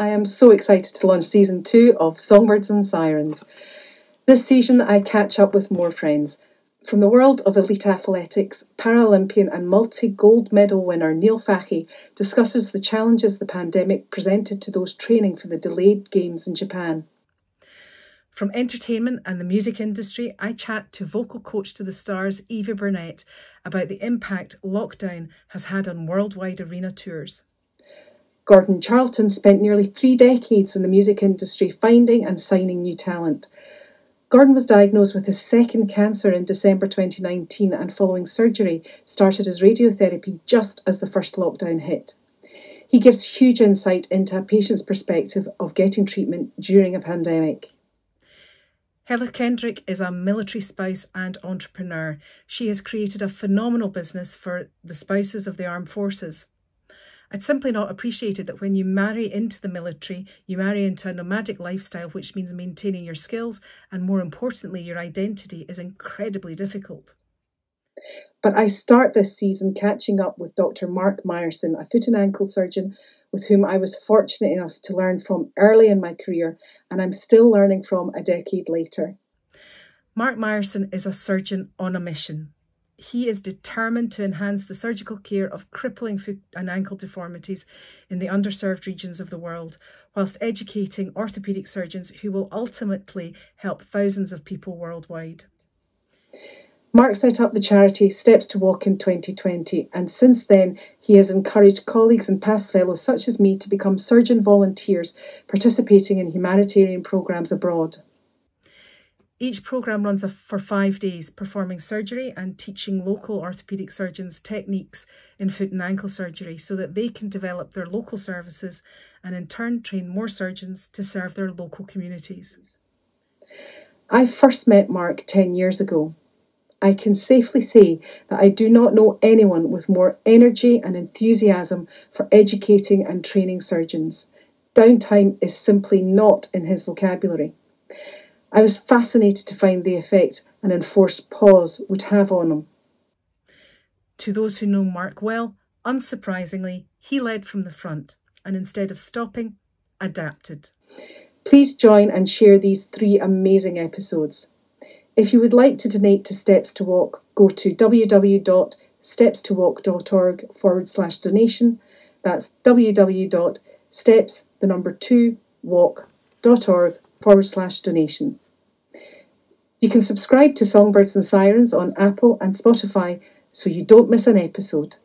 I am so excited to launch season two of Songbirds and Sirens. This season, I catch up with more friends. From the world of elite athletics, Paralympian and multi gold medal winner Neil Fahey discusses the challenges the pandemic presented to those training for the delayed Games in Japan. From entertainment and the music industry, I chat to vocal coach to the stars Eva Burnett about the impact lockdown has had on worldwide arena tours. Gordon Charlton spent nearly three decades in the music industry finding and signing new talent. Gordon was diagnosed with his second cancer in December 2019 and, following surgery, started his radiotherapy just as the first lockdown hit. He gives huge insight into a patient's perspective of getting treatment during a pandemic. Hella Kendrick is a military spouse and entrepreneur. She has created a phenomenal business for the spouses of the armed forces. I'd simply not appreciated that when you marry into the military, you marry into a nomadic lifestyle, which means maintaining your skills and, more importantly, your identity is incredibly difficult. But I start this season catching up with Dr. Mark Myerson, a foot and ankle surgeon with whom I was fortunate enough to learn from early in my career, and I'm still learning from a decade later. Mark Myerson is a surgeon on a mission he is determined to enhance the surgical care of crippling foot and ankle deformities in the underserved regions of the world, whilst educating orthopaedic surgeons who will ultimately help thousands of people worldwide. Mark set up the charity Steps to Walk in 2020, and since then he has encouraged colleagues and past fellows such as me to become surgeon volunteers participating in humanitarian programmes abroad. Each programme runs for five days, performing surgery and teaching local orthopaedic surgeons techniques in foot and ankle surgery so that they can develop their local services and in turn train more surgeons to serve their local communities. I first met Mark 10 years ago. I can safely say that I do not know anyone with more energy and enthusiasm for educating and training surgeons. Downtime is simply not in his vocabulary. I was fascinated to find the effect an enforced pause would have on him. To those who know Mark well, unsurprisingly, he led from the front and instead of stopping, adapted. Please join and share these three amazing episodes. If you would like to donate to Steps to Walk, go to www.stepstowalk.org forward slash donation. That's www.steps, the number two, walk.org forward slash donation. You can subscribe to Songbirds and Sirens on Apple and Spotify so you don't miss an episode.